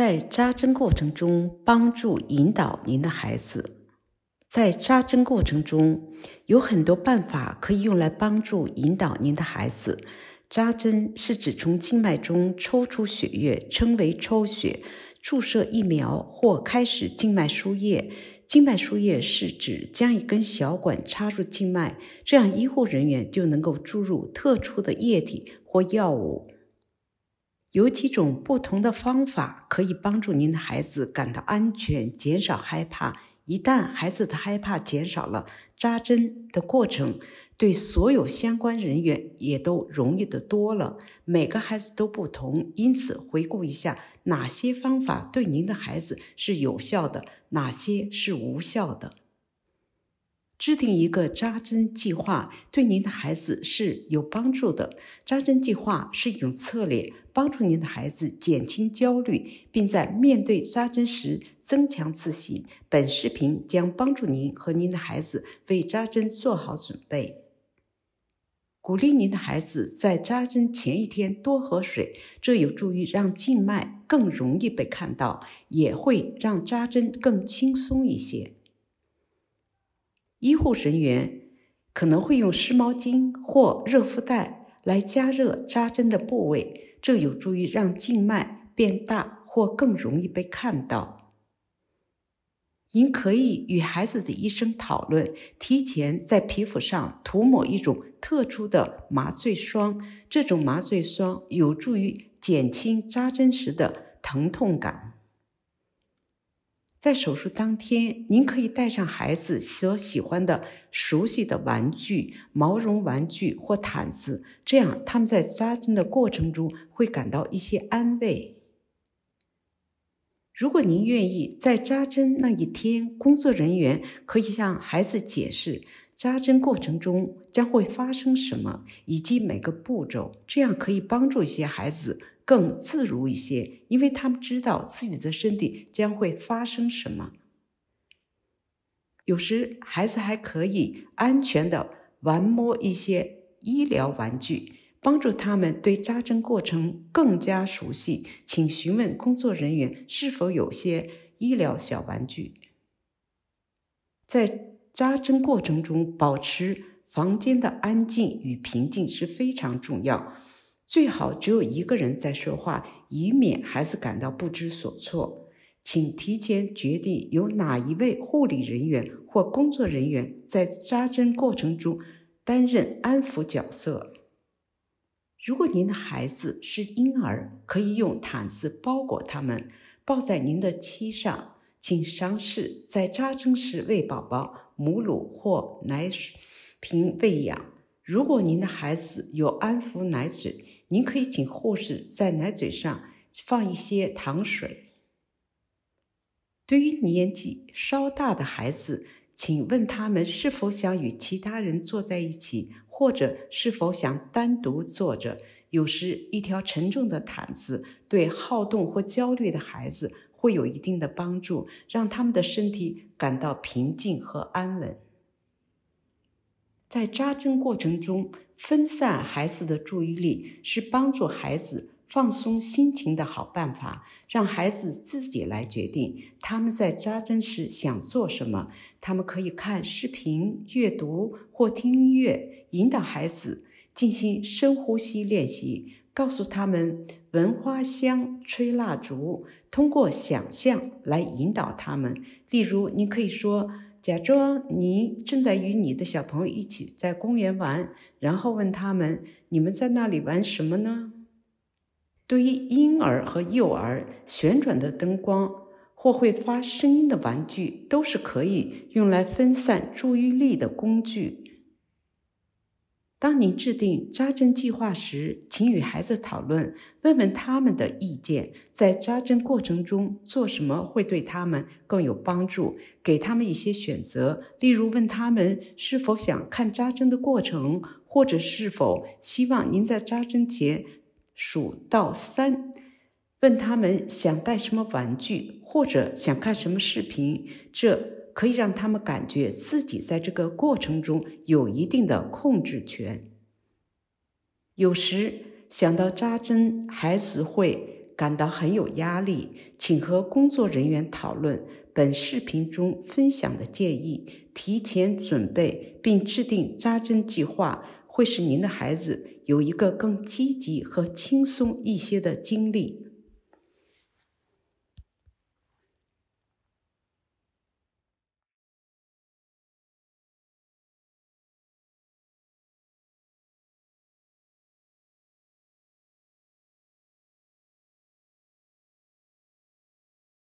在扎针过程中，帮助引导您的孩子。在扎针过程中，有很多办法可以用来帮助引导您的孩子。扎针是指从静脉中抽出血液，称为抽血；注射疫苗或开始静脉输液。静脉输液是指将一根小管插入静脉，这样医护人员就能够注入特殊的液体或药物。有几种不同的方法可以帮助您的孩子感到安全，减少害怕。一旦孩子的害怕减少了，扎针的过程对所有相关人员也都容易得多了。每个孩子都不同，因此回顾一下哪些方法对您的孩子是有效的，哪些是无效的。制定一个扎针计划对您的孩子是有帮助的。扎针计划是一种策略，帮助您的孩子减轻焦虑，并在面对扎针时增强自信。本视频将帮助您和您的孩子为扎针做好准备。鼓励您的孩子在扎针前一天多喝水，这有助于让静脉更容易被看到，也会让扎针更轻松一些。医护人员可能会用湿毛巾或热敷袋来加热扎针的部位，这有助于让静脉变大或更容易被看到。您可以与孩子的医生讨论，提前在皮肤上涂抹一种特殊的麻醉霜，这种麻醉霜有助于减轻扎针时的疼痛感。在手术当天，您可以带上孩子所喜欢的、熟悉的玩具、毛绒玩具或毯子，这样他们在扎针的过程中会感到一些安慰。如果您愿意，在扎针那一天，工作人员可以向孩子解释扎针过程中将会发生什么以及每个步骤，这样可以帮助一些孩子。更自如一些，因为他们知道自己的身体将会发生什么。有时，孩子还可以安全的玩摸一些医疗玩具，帮助他们对扎针过程更加熟悉。请询问工作人员是否有些医疗小玩具。在扎针过程中，保持房间的安静与平静是非常重要。最好只有一个人在说话，以免孩子感到不知所措。请提前决定由哪一位护理人员或工作人员在扎针过程中担任安抚角色。如果您的孩子是婴儿，可以用毯子包裹他们，抱在您的膝上。请尝试在扎针时为宝宝母乳或奶瓶喂养。如果您的孩子有安抚奶嘴，您可以请护士在奶嘴上放一些糖水。对于年纪稍大的孩子，请问他们是否想与其他人坐在一起，或者是否想单独坐着？有时一条沉重的毯子对好动或焦虑的孩子会有一定的帮助，让他们的身体感到平静和安稳。在扎针过程中，分散孩子的注意力是帮助孩子放松心情的好办法。让孩子自己来决定，他们在扎针时想做什么。他们可以看视频、阅读或听音乐。引导孩子进行深呼吸练习，告诉他们闻花香、吹蜡烛，通过想象来引导他们。例如，你可以说。假装你正在与你的小朋友一起在公园玩，然后问他们：“你们在那里玩什么呢？”对于婴儿和幼儿，旋转的灯光或会发声音的玩具都是可以用来分散注意力的工具。当您制定扎针计划时，请与孩子讨论，问问他们的意见。在扎针过程中，做什么会对他们更有帮助？给他们一些选择，例如问他们是否想看扎针的过程，或者是否希望您在扎针前数到三。问他们想带什么玩具，或者想看什么视频。这可以让他们感觉自己在这个过程中有一定的控制权。有时想到扎针，孩子会感到很有压力。请和工作人员讨论本视频中分享的建议，提前准备并制定扎针计划，会使您的孩子有一个更积极和轻松一些的经历。